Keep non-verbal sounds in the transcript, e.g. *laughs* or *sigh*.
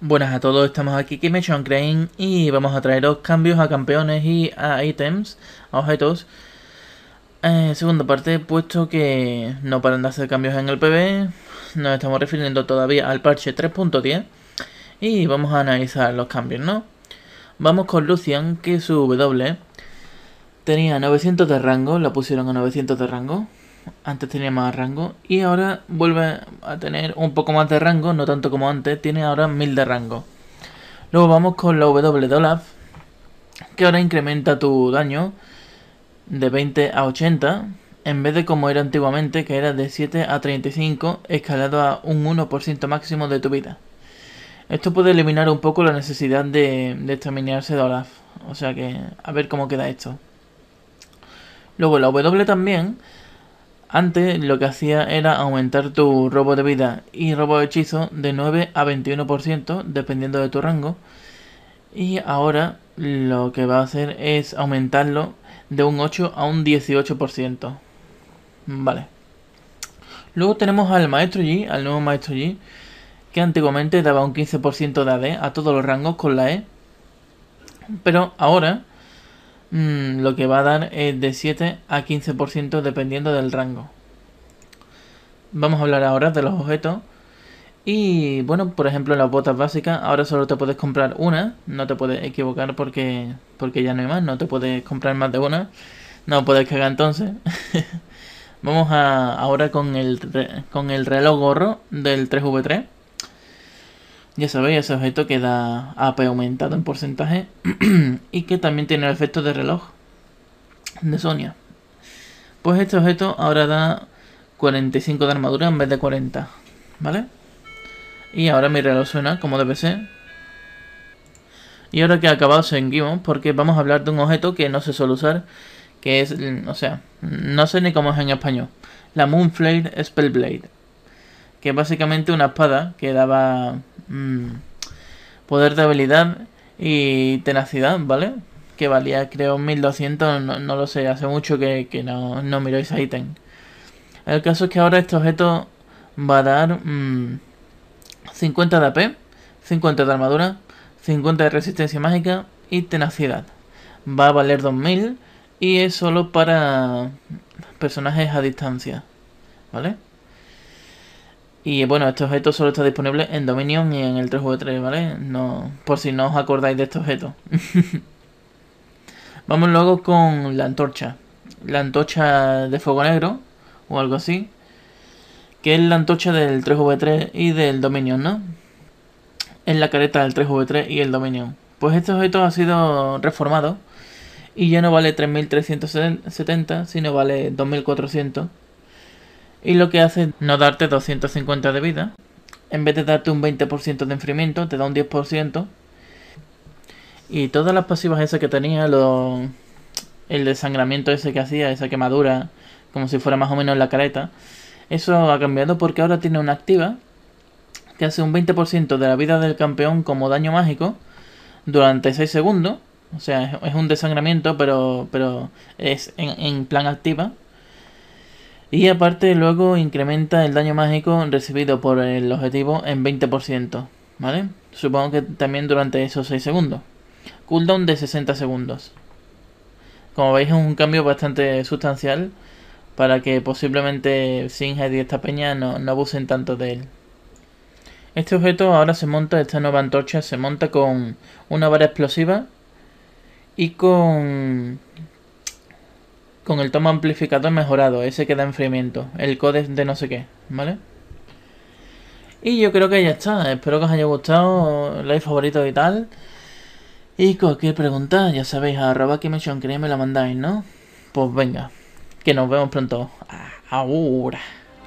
Buenas a todos, estamos aquí Kimechon Crane y vamos a traer los cambios a campeones y a ítems, a objetos. Eh, segunda parte, puesto que no paran de hacer cambios en el PB, nos estamos refiriendo todavía al parche 3.10 y vamos a analizar los cambios, ¿no? Vamos con Lucian, que su W tenía 900 de rango, la pusieron a 900 de rango antes tenía más rango y ahora vuelve a tener un poco más de rango, no tanto como antes, tiene ahora 1000 de rango. Luego vamos con la W de Olaf que ahora incrementa tu daño de 20 a 80, en vez de como era antiguamente, que era de 7 a 35, escalado a un 1% máximo de tu vida. Esto puede eliminar un poco la necesidad de, de exterminarse de Olaf, o sea que a ver cómo queda esto. Luego la W también antes lo que hacía era aumentar tu robo de vida y robo de hechizo de 9 a 21% dependiendo de tu rango. Y ahora lo que va a hacer es aumentarlo de un 8 a un 18%. Vale. Luego tenemos al maestro G, al nuevo maestro G, que antiguamente daba un 15% de AD e a todos los rangos con la E. Pero ahora Mm, lo que va a dar es de 7 a 15% dependiendo del rango. Vamos a hablar ahora de los objetos. Y bueno, por ejemplo, las botas básicas, ahora solo te puedes comprar una, no te puedes equivocar porque, porque ya no hay más, no te puedes comprar más de una, no puedes cagar entonces. *laughs* Vamos a, ahora con el, con el reloj gorro del 3v3. Ya sabéis, ese objeto que da AP aumentado en porcentaje *clears throat* y que también tiene el efecto de reloj de Sonia. Pues este objeto ahora da 45 de armadura en vez de 40, ¿vale? Y ahora mi reloj suena como debe ser. Y ahora que ha acabado seguimos porque vamos a hablar de un objeto que no se suele usar, que es, o sea, no sé ni cómo es en español. La Moonflare Spellblade, que es básicamente una espada que daba Mm. poder de habilidad y tenacidad, ¿vale? Que valía creo 1200, no, lo sé, hace mucho que, no, no miro ese ítem. El caso es que ahora este objeto va a dar 50 mm, de AP, 50 de armadura, 50 de resistencia mágica y tenacidad. Va a valer 2000 y es solo para personajes a distancia, ¿vale? Y bueno, este objeto solo está disponible en Dominion y en el 3v3, ¿vale? No, por si no os acordáis de este objeto. *laughs* Vamos luego con la antorcha. La antorcha de fuego negro, o algo así. Que es la antorcha del 3v3 y del Dominion, ¿no? Es la careta del 3v3 y el Dominion. Pues este objeto ha sido reformado. Y ya no vale 3370, sino vale 2400 y lo que hace es no darte 250 de vida. En vez de darte un 20% de enfriamiento, te da un 10%. Y todas las pasivas esas que tenía, lo, el desangramiento ese que hacía, esa quemadura, como si fuera más o menos la careta, eso ha cambiado porque ahora tiene una activa que hace un 20% de la vida del campeón como daño mágico durante 6 segundos. O sea, es un desangramiento, pero, pero es en plan activa. Y aparte luego incrementa el daño mágico recibido por el objetivo en 20%, ¿vale? Supongo que también durante esos 6 segundos. Cooldown de 60 segundos. Como veis es un cambio bastante sustancial para que posiblemente sin y esta peña no, no abusen tanto de él. Este objeto ahora se monta, esta nueva antorcha se monta con una vara explosiva y con con el tomo amplificador mejorado, ese que da enfriamiento, el code de no sé qué, ¿vale? Y yo creo que ya está, espero que os haya gustado, like favorito y tal. Y cualquier pregunta, ya sabéis, arroba que me la mandáis, ¿no? Pues venga, que nos vemos pronto. Ahora.